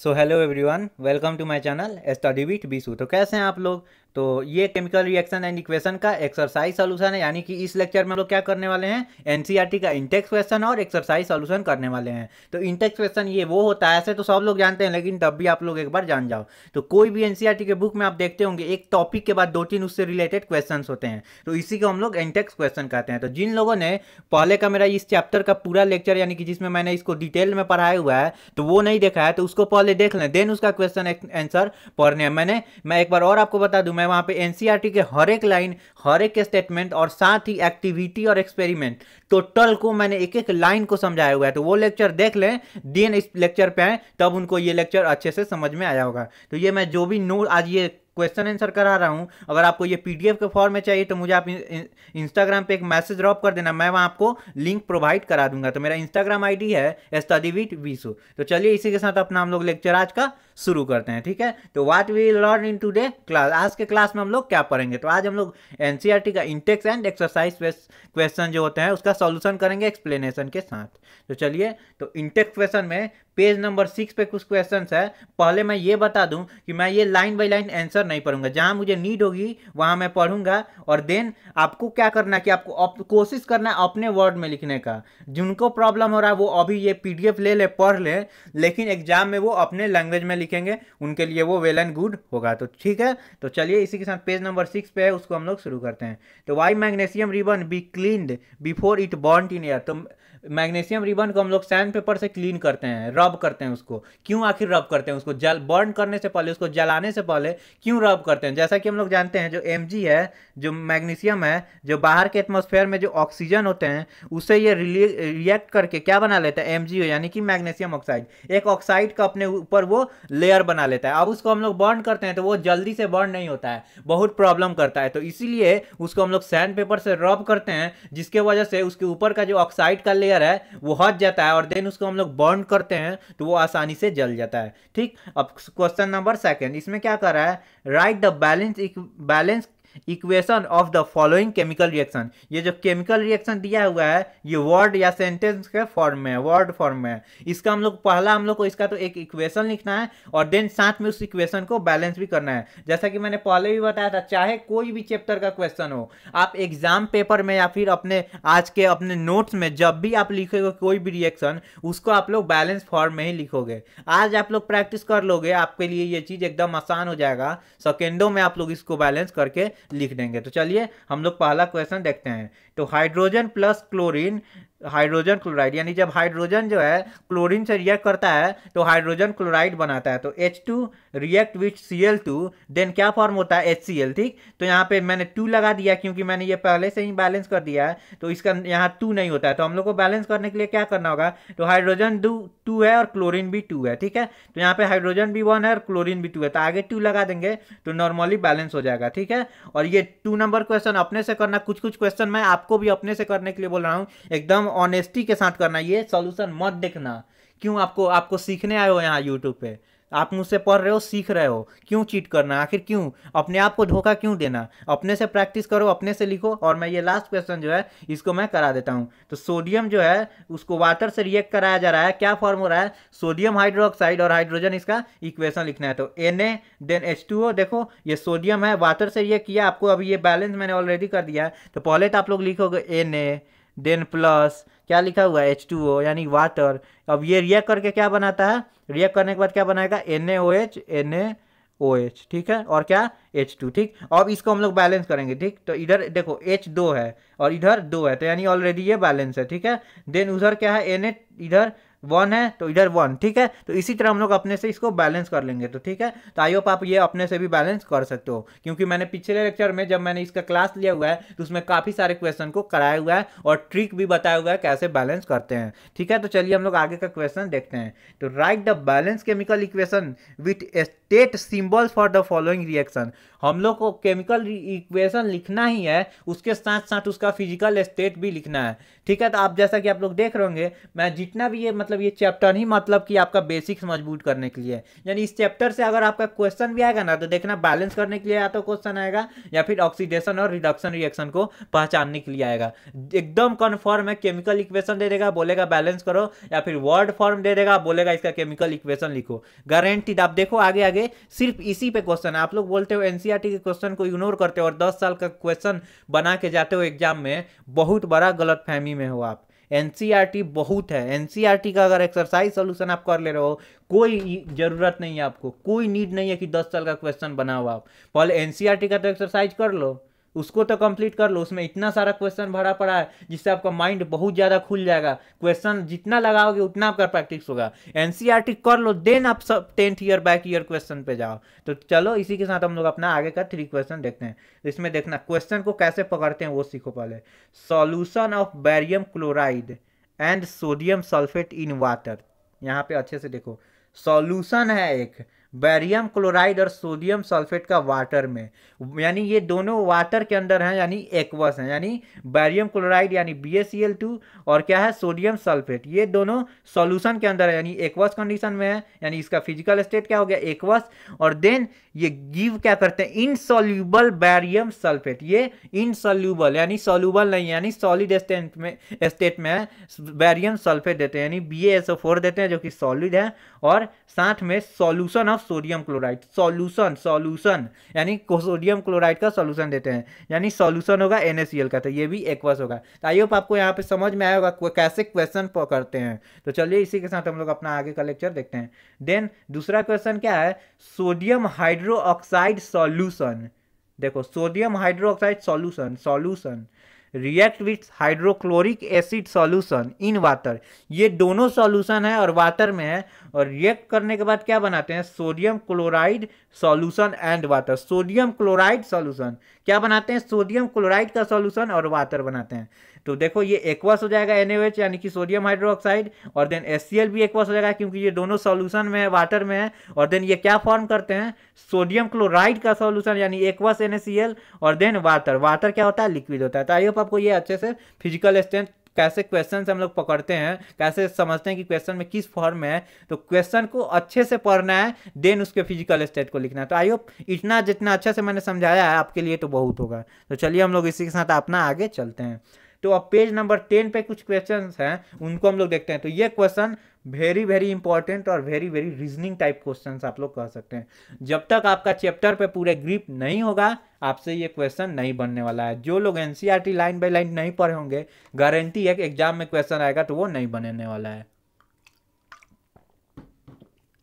So hello everyone welcome to my channel study with Bisu तो कैसे हैं आप लोग तो ये केमिकल रिएक्शन एंड इक्वेशन का एक्सरसाइज सोल्यूशन है यानी कि इस लेक्चर में हम लोग क्या करने वाले हैं एनसीईआरटी e का इंटेक्स क्वेश्चन और एक्सरसाइज सोल्यूशन करने वाले हैं तो इंटेक्स क्वेश्चन ये वो होता है ऐसे तो सब लोग जानते हैं लेकिन तब भी आप लोग एक बार जान जाओ तो कोई भी एनसीआरटी e के बुक में आप देखते होंगे एक टॉपिक के बाद दो तीन उससे रिलेटेड क्वेश्चन होते हैं तो इसी को हम लोग इंटेक्स क्वेश्चन कहते हैं तो जिन लोगों ने पहले का मेरा इस चैप्टर का पूरा लेक्चर यानी कि जिसमें मैंने इसको डिटेल में पढ़ाया हुआ है तो वो नहीं देखा है तो उसको पहले देख लें देन उसका क्वेश्चन आंसर पढ़ने मैंने मैं एक बार और आपको बता दूं मैं वहाँ पे एनसीईआरटी e के हर एक लाइन हर एक स्टेटमेंट और साथ ही एक्टिविटी और एक्सपेरिमेंट टोटल को मैंने एक एक लाइन को समझाया हुआ है तो वो लेक्चर देख लें दिन इस लेक्चर पे आए तब उनको ये लेक्चर अच्छे से समझ में आया होगा तो ये मैं जो भी नो आज ये क्वेश्चन आंसर करा रहा हूँ अगर आपको ये पीडीएफ के फॉर्म में चाहिए तो मुझे आप इंस्टाग्राम पे एक मैसेज ड्रॉप कर देना मैं वहाँ आपको लिंक प्रोवाइड करा दूंगा तो मेरा इंस्टाग्राम आईडी है स्टडी वीसो तो चलिए इसी के साथ अपना हम लोग लेक्चर आज का शुरू करते हैं ठीक है तो what we learn in today class आज के क्लास में हम लोग क्या पढ़ेंगे तो आज हम लोग एन e का इंटेक्स एंड एक्सरसाइज क्वेश्चन जो होते हैं उसका सोल्यूशन करेंगे एक्सप्लेनेशन के साथ तो चलिए तो इंटेक्स क्वेश्चन में पेज नंबर सिक्स पे कुछ क्वेश्चन है पहले मैं ये बता दूं कि मैं ये लाइन बाई लाइन आंसर नहीं पढ़ूंगा जहां मुझे नीड होगी वहां मैं पढ़ूंगा और देन आपको क्या करना है कि आपको अप, कोशिश करना है अपने वर्ड में लिखने का जिनको प्रॉब्लम हो रहा है वो अभी ये पीडीएफ ले ले पढ़ ले, लेकिन एग्जाम में वो अपने लैंग्वेज में लिख लिखेंगे उनके लिए वो वेल एंड गुड होगा तो ठीक है तो चलिए इसी के साथ पेज नंबर सिक्स पे है उसको हम लोग शुरू करते हैं तो why magnesium ribbon be cleaned before it burnt in air तो मैग्नीशियम रिबन को हम लोग सैंड पेपर से क्लीन करते हैं रब करते हैं उसको क्यों आखिर रब करते हैं उसको जल बर्न करने से पहले उसको जलाने से पहले क्यों रब करते हैं जैसा कि हम लोग जानते हैं जो एम है जो मैग्नीशियम है जो बाहर के एटमोसफेयर में जो ऑक्सीजन होते हैं उसे ये रिएक्ट करके क्या बना लेता है एम यानी कि मैग्नीशियम ऑक्साइड एक ऑक्साइड का अपने ऊपर वो लेयर बना लेता है अब उसको हम लोग बर्न करते हैं तो वो जल्दी से बर्न नहीं होता है बहुत प्रॉब्लम करता है तो इसीलिए उसको हम लोग सैंड पेपर से रब करते हैं जिसके वजह से उसके ऊपर का जो ऑक्साइड का लेयर लेयर है वो हट जाता है और देन उसको हम लोग बर्न करते हैं तो वो आसानी से जल जाता है ठीक अब क्वेश्चन नंबर सेकेंड इसमें क्या कर रहा है right the balance balance equation of the following chemical reaction ये जो केमिकल रिएक्शन दिया हुआ है ये वर्ड या सेंटेंस के फॉर्म में वर्ड फॉर्म में इसका हम लोग पहला हम लोग को इसका तो एक इक्वेशन लिखना है और देन साथ में उस इक्वेशन को बैलेंस भी करना है जैसा कि मैंने पहले भी बताया था चाहे कोई भी चैप्टर का क्वेश्चन हो आप एग्जाम पेपर में या फिर अपने आज के अपने नोट्स में जब भी आप लिखोगे कोई भी रिएक्शन उसको आप लोग बैलेंस फॉर्म में ही लिखोगे आज आप लोग प्रैक्टिस कर लोगे आपके लिए ये चीज़ एकदम आसान हो जाएगा सेकेंडों में आप लोग इसको बैलेंस करके लिख देंगे तो चलिए हम लोग पहला क्वेश्चन देखते हैं तो hydrogen plus chlorine hydrogen chloride यानी जब हाइड्रोजन जो है क्लोरीन से रिएक्ट करता है तो हाइड्रोजन क्लोराइड बनाता है तो H two react with C L two then क्या फॉर्म होता है एच सी एल ठीक तो यहाँ पे मैंने टू लगा दिया क्योंकि मैंने ये पहले से ही बैलेंस कर दिया है तो इसका यहाँ टू नहीं होता है तो हम लोग को बैलेंस करने के लिए क्या करना होगा तो हाइड्रोजन दू टू है और क्लोरिन भी टू है ठीक है तो यहाँ पर हाइड्रोजन भी वन है और क्लोरीन भी टू है तो आगे टू लगा देंगे तो नॉर्मली बैलेंस हो जाएगा ठीक है और ये टू नंबर क्वेश्चन अपने से करना कुछ कुछ क्वेश्चन मैं आपको भी अपने से करने के लिए बोल रहा हूँ एकदम ऑनेस्टी के साथ करना ये सोल्यूशन मत देखना क्यों आपको आपको सीखने आए हो यहाँ यूट्यूब पे आप मुझसे पढ़ रहे हो सीख रहे हो क्यों चीट करना आखिर क्यों अपने आप को धोखा क्यों देना अपने से प्रैक्टिस करो अपने से लिखो और मैं ये लास्ट क्वेश्चन जो है इसको मैं करा देता हूँ तो सोडियम जो है उसको वाटर से रिएक्ट कराया जा रहा है क्या फॉर्म हो रहा है सोडियम हाइड्रोक्साइड और हाइड्रोजन इसका इक्वेशन लिखना है तो एन देन एच देखो ये सोडियम है वाटर से रिएक्ट किया आपको अभी ये बैलेंस मैंने ऑलरेडी कर दिया है तो पहले तो आप लोग लिखोगे एन देन प्लस क्या लिखा हुआ है एच टू ओ यानी वाटर अब ये रिएक्ट करके क्या बनाता है रिएक्ट करने के बाद क्या बनाएगा N A O H N A O H ठीक है और क्या एच टू ठीक अब इसको हम लोग बैलेंस करेंगे ठीक तो इधर देखो एच दो है और इधर दो है तो यानी ऑलरेडी ये बैलेंस है ठीक है देन उधर क्या है एन ए इधर वन है तो इधर वन ठीक है तो इसी तरह हम लोग अपने से इसको बैलेंस कर लेंगे तो ठीक है तो आई होप आप ये अपने से भी बैलेंस कर सकते हो क्योंकि मैंने पिछले लेक्चर में जब मैंने इसका क्लास लिया हुआ है तो उसमें काफ़ी सारे क्वेश्चन को कराया हुआ है और ट्रिक भी बताया हुआ है कैसे बैलेंस करते हैं ठीक है तो चलिए हम लोग आगे का क्वेश्चन देखते हैं तो write the balance chemical equation with state symbols for the following reaction हम लोग को केमिकल इक्वेशन लिखना ही है उसके साथ साथ उसका फिजिकल स्टेट भी लिखना है ठीक है तो आप जैसा कि आप लोग देख रहे होंगे मैं जितना भी ये मतलब ये चैप्टर ही मतलब कि आपका बेसिक्स मजबूत करने के लिए यानी इस चैप्टर से अगर आपका क्वेश्चन भी आएगा ना तो देखना बैलेंस करने के लिए या तो क्वेश्चन आएगा या फिर ऑक्सीडेशन और रिडक्शन रिएक्शन को पहचानने के लिए आएगा एकदम कन्फर्म है केमिकल इक्वेशन दे देगा बोलेगा बैलेंस करो या फिर वर्ड फॉर्म दे देगा बोलेगा इसका केमिकल इक्वेशन लिखो गारंटीड आप देखो आगे आगे करेंगे सिर्फ इसी पे क्वेश्चन आप लोग बोलते हो एनसीईआरटी e के क्वेश्चन को इग्नोर करते हो और 10 साल का क्वेश्चन बना के जाते हो एग्जाम में बहुत बड़ा गलत फहमी में हो आप एनसीईआरटी e बहुत है एनसीईआरटी e का अगर एक्सरसाइज सोल्यूशन आप कर ले रहे हो कोई ज़रूरत नहीं है आपको कोई नीड नहीं है कि दस साल का क्वेश्चन बनाओ आप पहले एनसीईआरटी का तो एक्सरसाइज कर लो उसको तो कंप्लीट कर लो उसमें इतना सारा क्वेश्चन भरा पड़ा है जिससे आपका माइंड बहुत ज़्यादा खुल जाएगा क्वेश्चन जितना लगाओगे उतना आपका प्रैक्टिस होगा एन e कर लो देन आप सब tenth year back year question पे जाओ तो चलो इसी के साथ हम लोग अपना आगे का थ्री क्वेश्चन देखते हैं तो इसमें देखना क्वेश्चन को कैसे पकड़ते हैं वो सीखो पहले solution of barium chloride and sodium sulphate in water यहाँ पे अच्छे से देखो सॉल्यूशन है एक बैरियम क्लोराइड और सोडियम सल्फेट का वाटर में यानी ये दोनों वाटर के अंदर हैं यानी एक्वस हैं यानी बैरियम क्लोराइड यानी बी और क्या है सोडियम सल्फेट ये दोनों सॉल्यूशन के अंदर है यानी एक्वस कंडीशन में है यानी इसका फिजिकल स्टेट क्या हो गया एक्वस और देन ये गिव क्या करते हैं इनसॉल्यूबल बैरियम सल्फेट ये इनसॉल्यूबल यानी सोल्यूबल नहीं है यानी सॉलिड स्टेट में स्टेट में है बैरियम सल्फेट देते हैं यानी बी देते हैं जो कि सॉलिड है और साथ में solution of sodium chloride solution solution यानी सोडियम क्लोराइड का सॉल्यूशन देते हैं यानी सॉल्यूशन होगा एन का तो ये भी एक्वस होगा तो आई होप आपको यहाँ पे समझ में आया होगा कैसे क्वेश्चन करते हैं तो चलिए इसी के साथ हम लोग अपना आगे का लेक्चर देखते हैं देन दूसरा क्वेश्चन क्या है सोडियम हाइड्रो ऑक्साइड देखो sodium hydro oxide solution solution react with hydrochloric acid solution in water ये दोनों सॉल्यूशन है और वाटर में है और रिएक्ट करने के बाद क्या बनाते हैं sodium chloride solution and water sodium chloride solution क्या बनाते हैं सोडियम क्लोराइड का सॉल्यूशन और वाटर बनाते हैं तो देखो ये एक्वस हो जाएगा एन यानी कि सोडियम हाइड्रोक्साइड और देन एस भी एक्वस हो जाएगा क्योंकि ये दोनों सोल्यूशन में है वाटर में है और देन ये क्या फॉर्म करते हैं सोडियम क्लोराइड का सोल्यूशन यानी एक्वस एन और देन वाटर वाटर क्या होता है लिक्विड होता है तो आई होप आपको ये अच्छे से फिजिकल स्ट्रेंथ कैसे क्वेश्चन हम लोग पकड़ते हैं कैसे समझते हैं कि क्वेश्चन में किस फॉर्म में है तो क्वेश्चन को अच्छे से पढ़ना है देन उसके फिजिकल स्टेट को लिखना है तो आई होप इतना जितना अच्छे से मैंने समझाया है आपके लिए तो बहुत होगा तो चलिए हम लोग इसी के साथ अपना आगे चलते हैं तो अब पेज नंबर टेन पे कुछ क्वेश्चन हैं उनको हम लोग देखते हैं तो ये क्वेश्चन वेरी वेरी इंपॉर्टेंट और very very reasoning type question आप लोग कह सकते हैं जब तक आपका चैप्टर पे पूरे ग्रिप नहीं होगा आपसे ये क्वेश्चन नहीं बनने वाला है जो लोग एन लाइन बाई लाइन नहीं पढ़े होंगे गारंटी है कि एग्जाम में क्वेश्चन आएगा तो वो नहीं बनने वाला है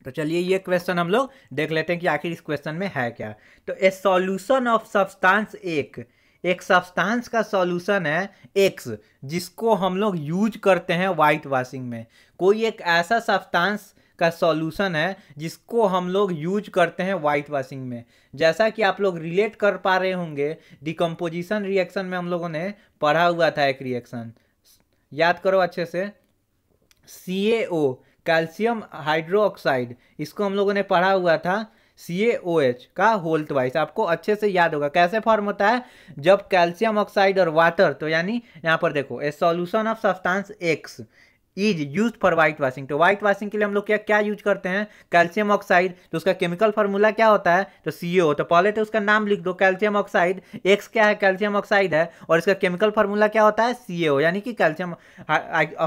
तो चलिए ये क्वेश्चन हम लोग देख लेते हैं कि आखिर इस क्वेश्चन में है क्या तो ए सॉल्यूशन ऑफ सब्सटांस एक एक सब्सटेंस का सॉल्यूशन है एक्स जिसको हम लोग यूज करते हैं वाइट वाशिंग में कोई एक ऐसा सब्सटेंस का सॉल्यूशन है जिसको हम लोग यूज करते हैं वाइट वाशिंग में जैसा कि आप लोग रिलेट कर पा रहे होंगे डिकम्पोजिशन रिएक्शन में हम लोगों ने पढ़ा हुआ था एक रिएक्शन याद करो अच्छे से सी कैल्शियम हाइड्रो ऑक्साइड इसको हम लोगों ने पढ़ा हुआ था सी ए ओ एच का होल ट्वाइस आपको अच्छे से याद होगा कैसे फॉर्म होता है जब कैल्शियम ऑक्साइड और वाटर तो यानी यहाँ पर देखो a solution of substance X is use for white washing तो व्हाइट वाशिंग के लिए हम लोग क्या क्या यूज करते हैं कैल्शियम ऑक्साइड तो उसका केमिकल फॉर्मूला क्या होता है तो सी तो पहले तो उसका नाम लिख दो कैल्शियम ऑक्साइड एक्स क्या है कैल्शियम ऑक्साइड है और इसका केमिकल फार्मूला क्या होता है सी यानी कि कैल्शियम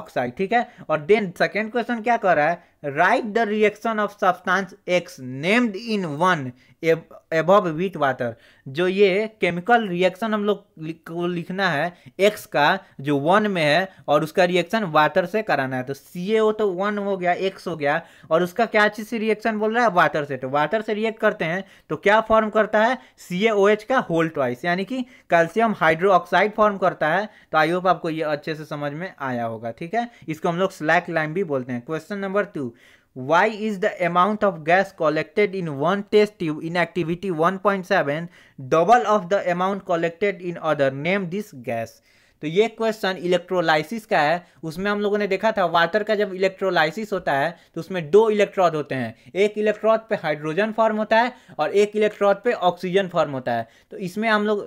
ऑक्साइड ठीक है और देन सेकेंड क्वेश्चन क्या कर रहा है right the reaction of substance X named in one एब wheat वाटर जो ये केमिकल रिएक्शन हम लोग को लिखना है एक्स का जो वन में है और उसका रिएक्शन वाटर से कराना है तो सी ए तो वन हो गया एक्स हो गया और उसका क्या चीज से रिएक्शन बोल रहा है वाटर से तो वाटर से रिएक्ट करते हैं तो क्या फॉर्म करता है सी का होल ट्वाइस यानी कि कैल्शियम हाइड्रोक्साइड फॉर्म करता है तो आई होप आपको ये अच्छे से समझ में आया होगा ठीक है इसको हम लोग स्लैक लाइम भी बोलते हैं question number two Why is the amount of gas collected in one test tube in activity 1.7 double of the amount collected in other? Name this gas. तो ये क्वेश्चन इलेक्ट्रोलाइसिस का है उसमें हम लोगों ने देखा था वाटर का जब इलेक्ट्रोलाइसिस होता है तो उसमें दो इलेक्ट्रॉड होते हैं एक इलेक्ट्रॉड पे हाइड्रोजन फॉर्म होता है और एक इलेक्ट्रॉड पे ऑक्सीजन फॉर्म होता है तो इसमें हम लोग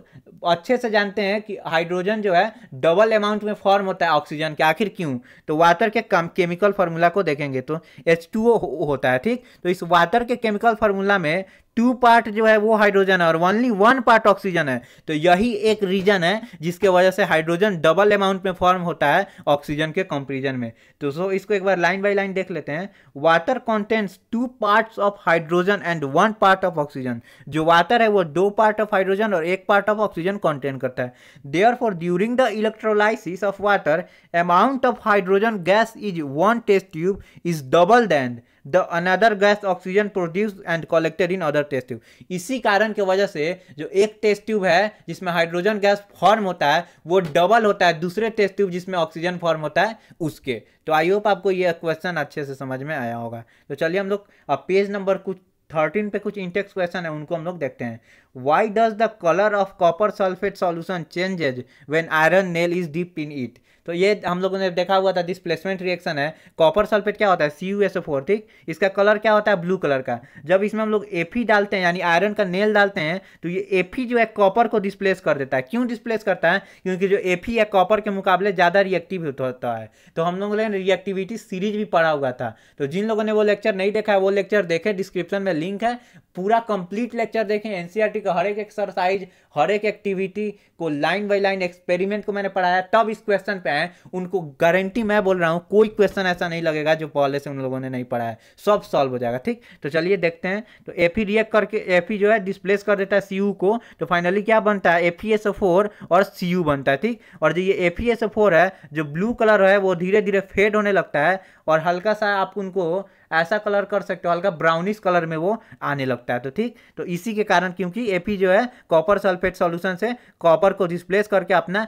अच्छे से जानते हैं कि हाइड्रोजन जो है डबल अमाउंट में फॉर्म होता है ऑक्सीजन के आखिर क्यों तो वाटर के कम केमिकल फार्मूला को देखेंगे तो एच होता है ठीक तो इस वाटर के केमिकल फार्मूला में टू पार्ट जो है वो हाइड्रोजन है और ओनली वन पार्ट ऑक्सीजन है तो यही एक रीजन है जिसके वजह से हाइड्रोजन डबल अमाउंट में फॉर्म होता है ऑक्सीजन के कंपेरिजन में तो सो इसको एक बार लाइन बाई लाइन देख लेते हैं water contents two part of hydrogen and one part of oxygen जो वाटर है वो दो पार्ट ऑफ हाइड्रोजन और एक पार्ट ऑफ ऑक्सीजन कॉन्टेंट करता है there for during the electrolysis of water amount of hydrogen gas is one test tube is double than the another gas oxygen produce and collected in other test tube इसी कारण की वजह से जो एक test tube है जिसमें hydrogen gas form होता है वो डबल होता है दूसरे टेस्ट ट्यूब जिसमें ऑक्सीजन फॉर्म होता है उसके तो आई होप आपको ये क्वेश्चन अच्छे से समझ में आया होगा तो चलिए हम लोग अब पेज नंबर कुछ थर्टीन पे कुछ इंटेक्स क्वेश्चन है उनको हम लोग देखते हैं why does the colour of copper sulphate solution changes when iron nail is dip in it तो ये हम लोगों ने देखा हुआ था डिस्प्लेसमेंट रिएक्शन है कॉपर सल्फेट क्या होता है सी यू एस ओ ठीक इसका कलर क्या होता है ब्लू कलर का जब इसमें हम लोग एफ डालते हैं यानी आयरन का नेल डालते हैं तो ये एफ जो है कॉपर को डिस्प्लेस कर देता है क्यों डिस्प्लेस करता है क्योंकि जो एफ या कॉपर के मुकाबले ज़्यादा रिएक्टिव होता है तो हम लोगों ने रिएक्टिविटी सीरीज भी पढ़ा हुआ था तो जिन लोगों ने वो लेक्चर नहीं देखा है वो लेक्चर देखें डिस्क्रिप्शन में लिंक है पूरा कंप्लीट लेक्चर देखें एनसीईआरटी e का हर एक एक्सरसाइज हर एक एक्टिविटी को लाइन बाई लाइन एक्सपेरिमेंट को मैंने पढ़ाया तब इस क्वेश्चन पे है उनको गारंटी मैं बोल रहा हूँ कोई क्वेश्चन ऐसा नहीं लगेगा जो पहले से उन लोगों ने नहीं पढ़ा है सब सॉल्व हो जाएगा ठीक तो चलिए देखते हैं तो एफ ई रिएक्ट करके एफ ई जो है डिस्प्लेस कर देता है सी यू को तो फाइनली क्या बनता है एफ ई एस फोर और सी यू बनता है ठीक और जो ये एफ ई एस फोर है जो ब्लू कलर है वो धीरे धीरे फेड होने लगता है और हल्का सा आप उनको ऐसा कलर कर सकते हो हल्का ब्राउनिश कलर में वो आने लगता है तो ठीक तो इसी के कारण क्योंकि एफ जो है कॉपर सल्फेट सॉल्यूशन से कॉपर को रिप्लेस करके अपना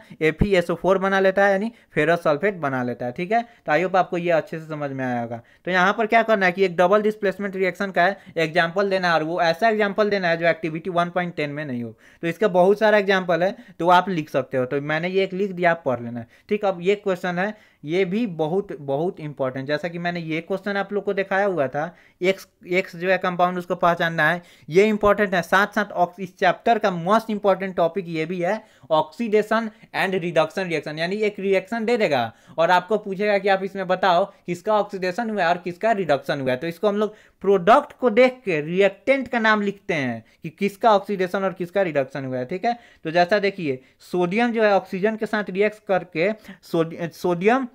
फोर बना लेता है यानी फेरस सल्फेट बना लेता है ठीक है तो आई होप आपको ये अच्छे से समझ में आया होगा तो यहाँ पर क्या करना है कि एक डबल डिस्प्लेसमेंट रिएक्शन का है एग्जाम्पल देना है और वो ऐसा एग्जाम्पल देना है जो एक्टिविटी वन में नहीं हो तो इसका बहुत सारा एग्जाम्पल है तो आप लिख सकते हो तो मैंने ये एक लिख दिया आप पढ़ लेना ठीक अब ये क्वेश्चन है ये भी बहुत बहुत इंपॉर्टेंट जैसा कि मैंने ये क्वेश्चन आप लोग को दिखाया हुआ था एक्स एक्स जो है कंपाउंड उसको पहचानना है ये इंपॉर्टेंट है साथ साथ इस चैप्टर का मोस्ट इंपॉर्टेंट टॉपिक ये भी है ऑक्सीडेशन एंड रिडक्शन रिएक्शन यानी एक रिएक्शन दे देगा और आपको पूछेगा कि आप इसमें बताओ किसका ऑक्सीडेशन हुआ है और किसका रिडक्शन हुआ है तो इसको हम लोग प्रोडक्ट को देख के रिएक्टेंट का नाम लिखते हैं कि किसका ऑक्सीडेशन और किसका रिडक्शन हुआ है ठीक है तो जैसा देखिए सोडियम जो है ऑक्सीजन के साथ रिएक्ट करके सोडियम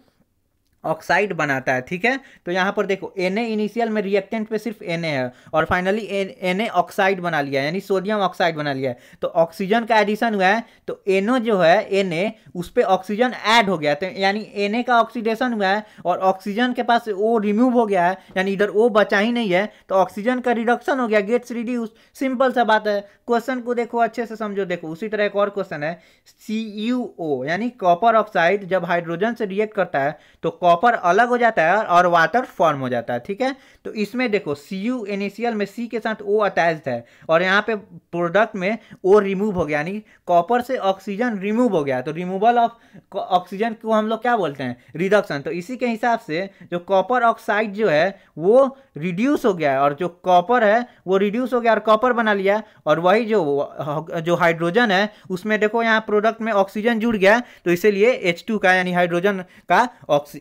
ऑक्साइड बनाता है ठीक है तो यहाँ पर देखो एन इनिशियल में रिएक्टेंट पे सिर्फ एन है और फाइनली एन ऑक्साइड बना लिया यानी सोडियम ऑक्साइड बना लिया है तो ऑक्सीजन का एडिशन हुआ है तो एनो जो है एन उस पर ऑक्सीजन ऐड हो गया तो यानी एन का ऑक्सीडेशन हुआ है और ऑक्सीजन के पास ओ रिमूव हो गया है यानी इधर ओ बचा ही नहीं है तो ऑक्सीजन का रिडक्शन हो गया गेट्स रिड्यूस सिंपल सा बात है क्वेश्चन को देखो अच्छे से समझो देखो उसी तरह एक और क्वेश्चन है सी यानी कॉपर ऑक्साइड जब हाइड्रोजन से रिएक्ट करता है तो कॉपर अलग हो जाता है और वाटर फॉर्म हो जाता है ठीक है तो इसमें देखो सी यू इनिशियल में सी के साथ ओ अटैच है और यहाँ पे प्रोडक्ट में ओ रिमूव हो गया यानी कॉपर से ऑक्सीजन रिमूव हो गया तो रिमूवल ऑफ ऑक्सीजन को हम लोग क्या बोलते हैं रिडक्शन तो इसी के हिसाब से जो कॉपर ऑक्साइड जो है वो रिड्यूस हो गया और जो कॉपर है वो रिड्यूस हो गया और कॉपर बना लिया और वही जो जो हाइड्रोजन है उसमें देखो यहाँ प्रोडक्ट में ऑक्सीजन जुड़ गया तो इसीलिए एच टू का यानी हाइड्रोजन का ऑक्सी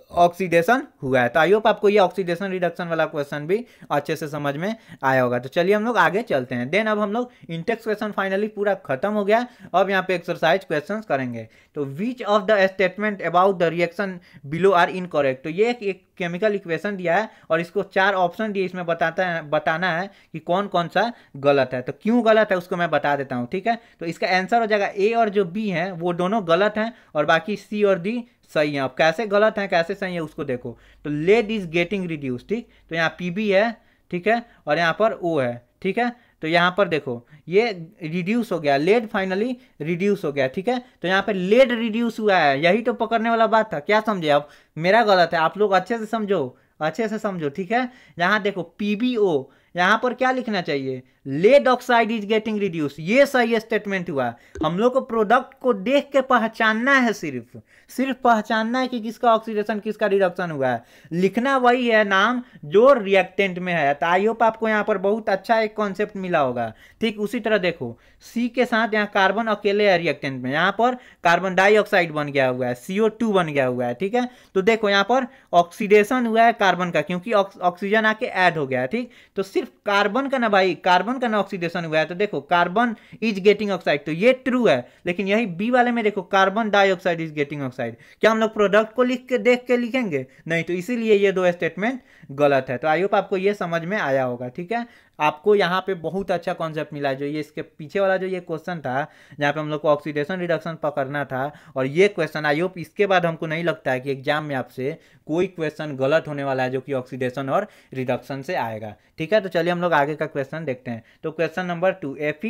ऑक्सीडेशन हुआ है तो आई होप आपको ये ऑक्सीडेशन रिडक्शन वाला क्वेश्चन भी अच्छे से समझ में आया होगा तो चलिए हम लोग आगे चलते हैं देन अब हम लोग इंटेक्स क्वेश्चन फाइनली पूरा खत्म हो गया अब यहाँ पे एक्सरसाइज क्वेश्चन करेंगे तो which of the statement about the reaction below are in तो ये एक, एक केमिकल इक्वेशन दिया है और इसको चार ऑप्शन दिए इसमें बताता है बताना है कि कौन कौन सा गलत है तो क्यों गलत है उसको मैं बता देता हूँ ठीक है तो इसका आंसर हो जाएगा ए और जो बी है वो दोनों गलत हैं और बाकी सी और डी सही है अब कैसे गलत हैं कैसे कैसा है ये उसको देखो तो लेड इज गेटिंग रिड्यूस ठीक तो यहाँ पी है ठीक है और यहाँ पर ओ है ठीक है तो यहाँ पर देखो ये रिड्यूस हो गया लेड फाइनली रिड्यूस हो गया ठीक है तो यहाँ पर लेड रिड्यूस हुआ है यही तो पकड़ने वाला बात था क्या समझे अब मेरा गलत है आप लोग अच्छे से समझो अच्छे से समझो ठीक है यहाँ देखो पी बी ओ यहाँ पर क्या लिखना चाहिए lead oxide is getting reduce ये सही स्टेटमेंट हुआ हम लोग को प्रोडक्ट को देख के पहचानना है सिर्फ सिर्फ पहचानना है कि किसका ऑक्सीडेशन किसका रिडक्शन हुआ है लिखना वही है नाम जो रिएक्टेंट में है तो आई होप आपको यहाँ पर बहुत अच्छा एक कॉन्सेप्ट मिला होगा ठीक उसी तरह देखो सी के साथ यहाँ कार्बन अकेले है रिएक्टेंट में यहाँ पर कार्बन डाइऑक्साइड बन गया हुआ है सीओ टू बन गया हुआ है ठीक है तो देखो यहाँ पर ऑक्सीडेशन हुआ है कार्बन का क्योंकि ऑक्सीजन आके ऐड हो गया है ठीक तो सिर्फ कार्बन का ना भाई कार्बन कार्बन का ना ऑक्सीडेशन हुआ है तो देखो कार्बन इज गेटिंग ऑक्साइड तो ये ट्रू है लेकिन यही बी वाले में देखो carbon dioxide is getting oxide क्या हम लोग प्रोडक्ट को लिख के देख के लिखेंगे नहीं तो इसीलिए ये दो स्टेटमेंट गलत है तो आई होप आपको ये समझ में आया होगा ठीक है आपको यहाँ पे बहुत अच्छा कॉन्सेप्ट मिला जो ये इसके पीछे वाला जो ये क्वेश्चन था जहाँ पे हम लोग को ऑक्सीडेशन रिडक्शन पकड़ना था और ये क्वेश्चन आई होप इसके बाद हमको नहीं लगता है कि एग्जाम में आपसे कोई क्वेश्चन गलत होने वाला है जो कि ऑक्सीडेशन और रिडक्शन से आएगा ठीक है तो चलिए हम लोग आगे का क्वेश्चन देखते हैं तो question number two F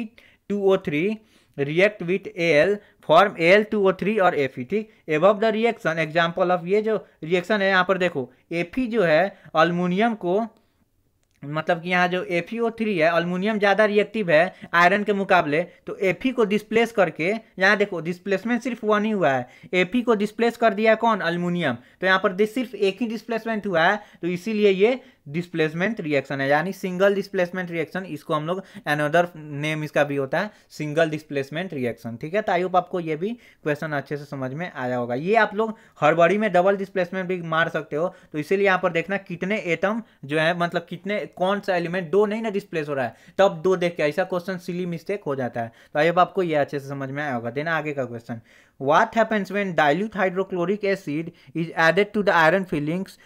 two O three react with L form L two O three और एफ ई ठीक above the reaction example of ये जो रिएक्शन है यहाँ पर देखो एफ ई जो है अल्मोनियम को मतलब कि यहाँ जो एफ थ्री है अल्मोनियम ज़्यादा रिएक्टिव है आयरन के मुकाबले तो एफ को डिस्प्लेस करके यहाँ देखो डिस्प्लेसमेंट सिर्फ वन ही हुआ है एफ को डिस्प्लेस कर दिया कौन अल्मोनियम तो यहाँ पर सिर्फ एक ही डिस्प्लेसमेंट हुआ है तो इसीलिए ये डिस्प्लेसमेंट रिएक्शन है यानी सिंगल डिस्प्लेसमेंट रिएक्शन इसको हम लोग एनोदर नेम इसका भी होता है सिंगल डिस्प्लेसमेंट रिएक्शन ठीक है तो आई होप आपको ये भी क्वेश्चन अच्छे से समझ में आया होगा ये आप लोग हड़बड़ी में डबल डिस्प्लेसमेंट भी मार सकते हो तो इसीलिए यहाँ पर देखना कितने एटम जो है मतलब कितने कौन सा एलिमेंट दो नहीं ना डिस्प्लेस हो रहा है तब दो देख के ऐसा क्वेश्चन सिली मिस्टेक हो जाता है तो आई होप आपको ये अच्छे से समझ में आया होगा देना आगे का question what happens when dilute hydrochloric acid is added to the iron filings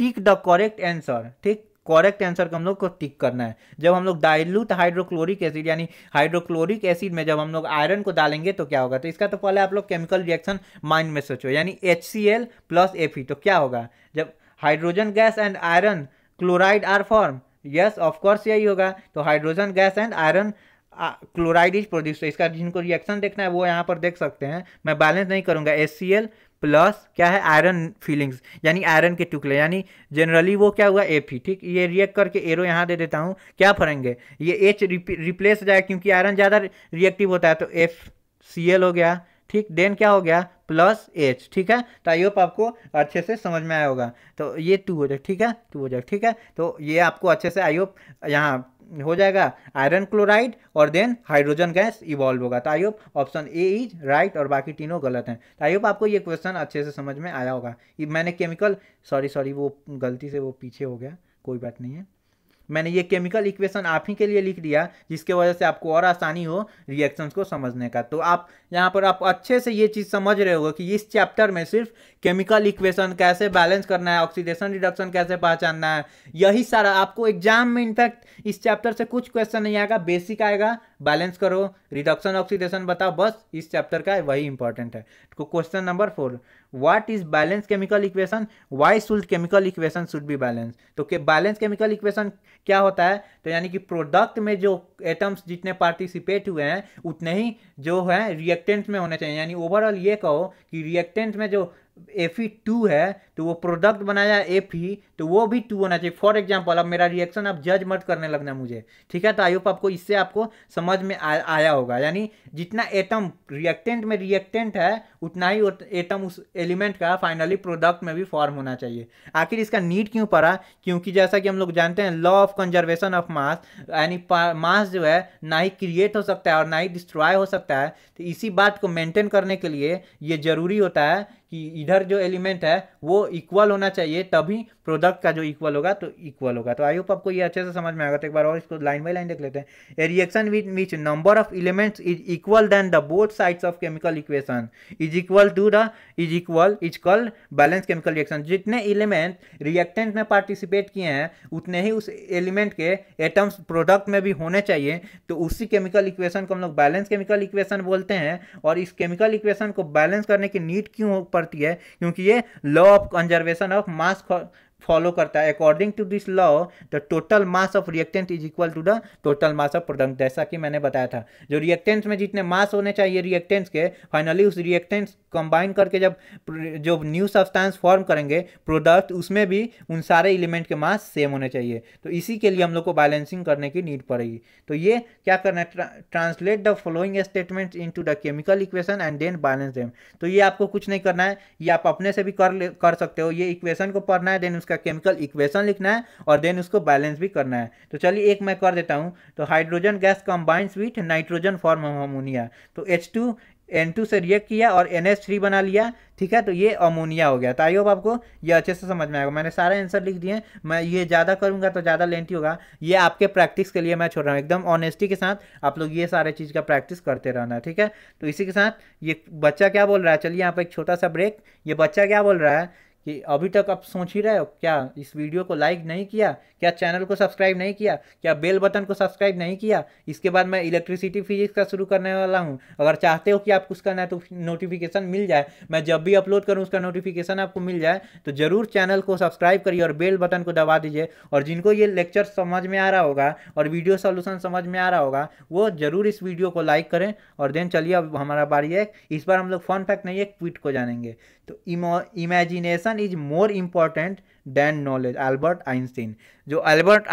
tick the correct answer ठीक करेक्ट आंसर को हम लोग को टिक करना है जब हम लोग डाइल्यूट हाइड्रोक्लोरिक एसिड यानी हाइड्रोक्लोरिक एसिड में जब हम लोग आयरन को डालेंगे तो क्या होगा तो इसका तो पहले आप लोग केमिकल रिएक्शन माइंड में सोचो यानी H C L plus F E तो क्या होगा जब hydrogen gas and iron chloride are form yes of course यही होगा तो hydrogen gas and iron chloride is produce इसका जिनको रिएक्शन देखना है वो यहाँ पर देख सकते हैं मैं बैलेंस नहीं करूँगा एच सी एल प्लस क्या है आयरन फीलिंग्स यानी आयरन के टुकड़े यानी जनरली वो क्या हुआ एफ ही ठीक ये रिएक्ट करके एरो यहाँ दे देता हूँ क्या फरेंगे ये एच रिप्लेस हो जाएगा क्योंकि आयरन ज़्यादा रिएक्टिव होता है तो एफ सी एल हो गया ठीक देन क्या हो गया प्लस एच ठीक है तो आई होप आपको अच्छे से समझ में आया होगा तो ये टू हो जाए ठीक है टू हो जाए ठीक है तो ये आपको अच्छे से आई होप यहाँ हो जाएगा आयरन क्लोराइड और देन हाइड्रोजन गैस इवॉल्व होगा तो I hope option A is right और बाकी तीनों गलत हैं तो आई होप आपको ये क्वेश्चन अच्छे से समझ में आया होगा मैंने केमिकल सॉरी सॉरी वो गलती से वो पीछे हो गया कोई बात नहीं है मैंने ये केमिकल इक्वेशन आप ही के लिए लिख दिया जिसके वजह से आपको और आसानी हो रिएक्शंस को समझने का तो आप यहाँ पर आप अच्छे से ये चीज़ समझ रहे होगा कि इस चैप्टर में सिर्फ केमिकल इक्वेशन कैसे बैलेंस करना है ऑक्सीडेशन रिडक्शन कैसे पहचानना है यही सारा आपको एग्जाम में इनफैक्ट इस चैप्टर से कुछ क्वेश्चन नहीं आएगा बेसिक आएगा बैलेंस करो रिडक्शन ऑक्सीडेशन बताओ बस इस चैप्टर का वही इंपॉर्टेंट है question number four what is balance chemical equation why should chemical equation should be balance तो के बैलेंस केमिकल इक्वेशन क्या होता है तो यानी कि प्रोडक्ट में जो एटम्स जितने पार्टिसिपेट हुए हैं उतने ही जो है रिएक्टेंट में होने चाहिए यानी ओवरऑल ये कहो कि रिएक्टेंट में जो एफ है तो वो प्रोडक्ट बनाया एफ ही तो वो भी टू होना चाहिए फॉर एग्जाम्पल अब मेरा रिएक्शन आप जज मत करने लगना मुझे ठीक है तो आई होप आपको इससे आपको समझ में आ, आया होगा यानी जितना एटम रिएक्टेंट में रिएक्टेंट है उतना ही एटम उस एलिमेंट का फाइनली प्रोडक्ट में भी फॉर्म होना चाहिए आखिर इसका नीड क्यों पड़ा क्योंकि जैसा कि हम लोग जानते हैं law of conservation of mass यानी मास जो है ना ही क्रिएट हो सकता है और ना ही डिस्ट्रॉय हो सकता है तो इसी बात को मेंटेन करने के लिए ये ज़रूरी होता है कि इधर जो एलिमेंट है वो इक्वल होना चाहिए तभी प्रोडक्ट का जो इक्वल होगा तो इक्वल होगा तो आई होप आपको ये अच्छे से समझ में आएगा तो एक बार और इसको लाइन बाई लाइन देख लेते हैं a reaction with which number of elements is equal then the both sides of chemical equation is equal to the is equal is called balance chemical reaction जितने एलिमेंट रिएक्टेंट में participate किए हैं उतने ही उस element के atoms product में भी होने चाहिए तो उसी केमिकल इक्वेशन को हम लोग बैलेंस केमिकल इक्वेशन बोलते हैं और इस केमिकल इक्वेशन को बैलेंस करने की नीड क्यों पड़ती है क्योंकि ये law of conservation of mass follow करता है according to this law the total mass of reactant is equal to the total mass of product जैसा कि मैंने बताया था जो रिएक्टेंट्स में जितने मास होने चाहिए रिएक्टेंट्स के फाइनली उस रिएक्टेंट्स कंबाइन करके जब जो न्यू सब्सटेंस फॉर्म करेंगे प्रोडक्ट उसमें भी उन सारे एलिमेंट के मास सेम होने चाहिए तो इसी के लिए हम लोग को बैलेंसिंग करने की नीड पड़ेगी तो ये क्या करना है translate the following statement in the chemical equation and then balance them तो ये आपको कुछ नहीं करना है ये आप अपने से भी कर ले कर सकते हो ये इक्वेशन को पढ़ना है देन उसके इसका केमिकल इक्वेशन लिखना है और देन उसको बैलेंस भी करना है तो चलिए एक मैं कर देता हूँ तो hydrogen gas combines with nitrogen form ammonia तो एच एन टू से रिएक्ट किया और एन एच थ्री बना लिया ठीक है तो ये अमोनिया हो गया तो आई होप आपको ये अच्छे से समझ में आएगा मैंने सारे आंसर लिख दिए मैं ये ज़्यादा करूँगा तो ज़्यादा लेंथी होगा ये आपके प्रैक्टिस के लिए मैं छोड़ रहा हूँ एकदम ऑनेस्टी के साथ आप लोग ये सारे चीज़ का प्रैक्टिस करते रहना ठीक है तो इसी के साथ ये बच्चा क्या बोल रहा है चलिए यहाँ पर एक छोटा सा ब्रेक ये बच्चा क्या बोल रहा है कि अभी तक आप सोच ही रहे हो क्या इस वीडियो को लाइक नहीं किया क्या चैनल को सब्सक्राइब नहीं किया क्या बेल बटन को सब्सक्राइब नहीं किया इसके बाद मैं इलेक्ट्रिसिटी फिजिक्स का शुरू करने वाला हूँ अगर चाहते हो कि आपको उसका ना तो नोटिफिकेशन मिल जाए मैं जब भी अपलोड करूँ उसका नोटिफिकेशन आपको मिल जाए तो ज़रूर चैनल को सब्सक्राइब करिए और बेल बटन को दबा दीजिए और जिनको ये लेक्चर समझ में आ रहा होगा और वीडियो सोल्यूशन समझ में आ रहा होगा वो ज़रूर इस वीडियो को लाइक करें और देन चलिए अब हमारा बारी है इस बार हम लोग फन फैक्ट नहीं है ट्वीट को जानेंगे तो imagination is more important than knowledge Albert Einstein जो अल्बर्ट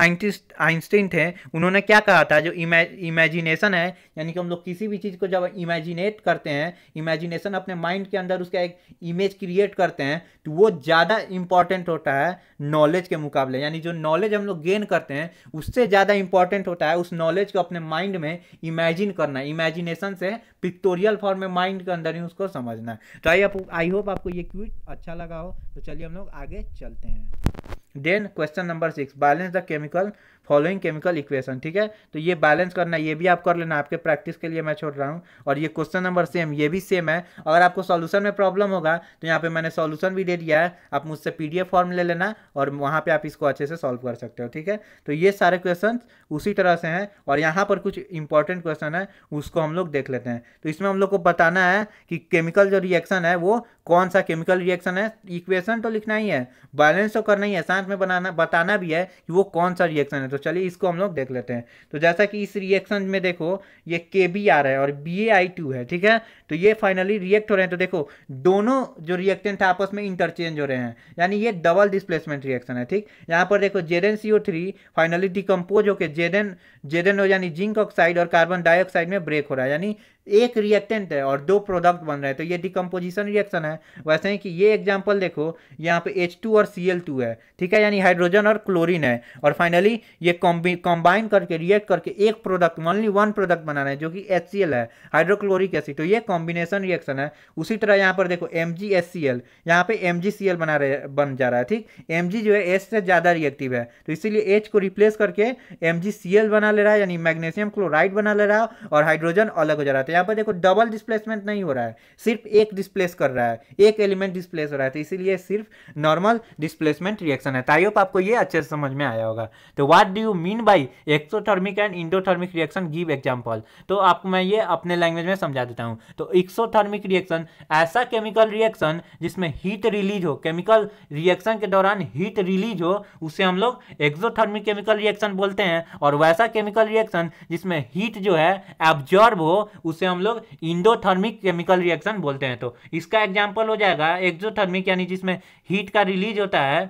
आइंस्टीन थे उन्होंने क्या कहा था जो इमे इमेजिनेशन है यानी कि हम लोग किसी भी चीज़ को जब इमेजिनेट करते हैं इमेजिनेशन अपने माइंड के अंदर उसका एक इमेज क्रिएट करते हैं तो वो ज़्यादा इंपॉर्टेंट होता है नॉलेज के मुकाबले यानी जो नॉलेज हम लोग गेन करते हैं उससे ज़्यादा इंपॉर्टेंट होता है उस नॉलेज को अपने माइंड में इमेजिन करना इमेजिनेशन से पिक्टोरियल फॉर्म में माइंड के अंदर ही उसको समझना तो आई होप आपको ये क्विट अच्छा लगा हो तो चलिए हम लोग आगे चलते हैं हैं then question number six balance the chemical following chemical equation ठीक है तो ये बैलेंस करना ये भी आप कर लेना आपके प्रैक्टिस के लिए मैं छोड़ रहा हूँ और ये क्वेश्चन नंबर सेम ये भी सेम है अगर आपको सॉल्यूशन में प्रॉब्लम होगा तो यहाँ पे मैंने सॉल्यूशन भी दे दिया है आप मुझसे पीडीएफ फॉर्म ले लेना और वहाँ पे आप इसको अच्छे से सॉल्व कर सकते हो ठीक है तो ये सारे क्वेश्चन उसी तरह से हैं और यहाँ पर कुछ इंपॉर्टेंट क्वेश्चन है उसको हम लोग देख लेते हैं तो इसमें हम लोग को बताना है कि केमिकल जो रिएक्शन है वो कौन सा केमिकल रिएक्शन है इक्वेशन तो लिखना ही है बैलेंस तो करना ही है साथ में बनाना बताना भी है कि वो कौन सा रिएक्शन है तो तो चलिए इसको हम लोग देख लेते हैं तो जैसा कि इस रिएक्शन में देखो ये के बी आ रहा है और बी ए आई टू है ठीक है तो ये फाइनली रिएक्ट हो रहे हैं तो देखो दोनों जो रिएक्टेंट है आपस में इंटरचेंज हो रहे हैं यानी ये डबल डिस्प्लेसमेंट रिएक्शन है ठीक यहाँ पर देखो Z N C O three finally decompose होकर जेड एन जेड एन यानी जिंक ऑक्साइड और कार्बन डाइऑक्साइड में ब्रेक हो रहा है यानी एक रिएक्टेंट है और दो प्रोडक्ट बन रहे हैं तो ये डिकम्पोजिशन रिएक्शन है वैसे ही कि ये एग्जाम्पल देखो यहाँ पे एच टू और सी एल टू है ठीक है यानी हाइड्रोजन और क्लोरीन है और फाइनली ये कॉम्बाइन करके रिएक्ट करके एक प्रोडक्ट ओनली वन प्रोडक्ट बना रहे हैं जो कि एच सी एल है हाइड्रोक्लोरिक एसिड तो ये कॉम्बिनेशन रिएक्शन है उसी तरह यहाँ पर देखो M G S C L यहाँ पे एम जी सी एल बना रहे बन जा रहा है ठीक एम जी जो है एस से ज़्यादा रिएक्टिव है तो इसीलिए एच को रिप्लेस करके एम जी सी एल बना ले रहा है यानी मैग्नेशियम क्लोराइड बना ले रहा है और हाइड्रोजन अलग हो जा रहा है तो यहाँ पर देखो डबल डिस्प्लेसमेंट नहीं हो रहा है सिर्फ एक डिस्प्लेस कर रहा है एक एलिमेंट डिस्प्लेस हो रहा है तो इसीलिए सिर्फ नॉर्मल डिस्प्लेसमेंट रिएक्शन है ताइप आपको ये अच्छे से समझ में आया होगा तो what do you mean by exothermic and endothermic reaction give example तो आपको मैं ये अपने लैंग्वेज में समझा देता हूँ तो एक्सोथर्मिक रिएक्शन ऐसा केमिकल रिएक्शन जिसमें हीट रिलीज हो केमिकल रिएक्शन के दौरान हीट रिलीज हो उसे हम लोग एक्सोथर्मिक केमिकल रिएक्शन बोलते हैं और वैसा केमिकल रिएक्शन जिसमें हीट जो है एब्जॉर्ब हो उसे हम लोग इंडोथर्मिक केमिकल रिएक्शन बोलते हैं तो इसका एग्जाम्पल हो जाएगा एक्जोथर्मिक यानी जिसमें हीट का रिलीज होता है